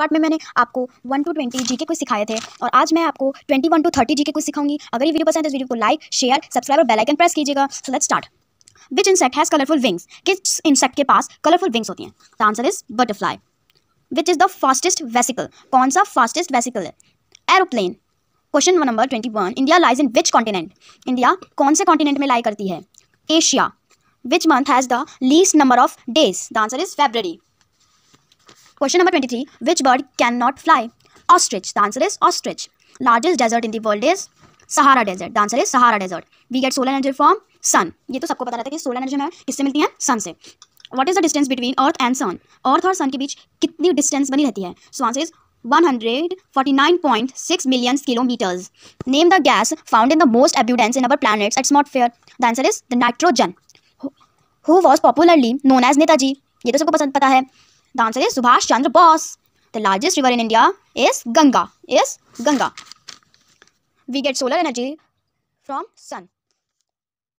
Part में मैंने आपको वन टू ट्वेंटी जी के कुछ सिखाए थे और आज मैं आपको twenty one to thirty G K कुछ सिखाऊंगी अगर ये वीडियो पसंद है तो वीडियो को लाइक शेयर सब्सक्राइब और बेलाइकन प्रेस कीजिएगा so let start which insect has colourful wings किस इंसेक्ट के पास कलरफुल विंग्स होती हैं the answer is butterfly which is the fastest vehicle कौन सा फास्टेस्ट वेसिकल है aeroplane question number twenty one India lies in which continent India कौन से कॉन्टिनेंट में लाई करती है Asia which month has the least number of days the answer is February question number twenty three which bird can not fly ostrich the answer is ostrich largest desert in the world is Sahara desert the answer is Sahara desert we get solar energy from sun ये तो सबको पता रहता है कि solar energy हमें किससे मिलती है सन से what is the distance between earth and sun earth और सन के बीच कितनी डिस्टेंस बनी रहती है so answer is one hundred forty nine point six million kilometres name the gas found in the most abundance in our planets atmosphere the answer is the nitrogen who was popularly known as Netaji ये तो सबको पसंद पता है The answer is Subhash Chandra Bose. The largest river in India is Ganga. Is Ganga. We get solar energy from sun.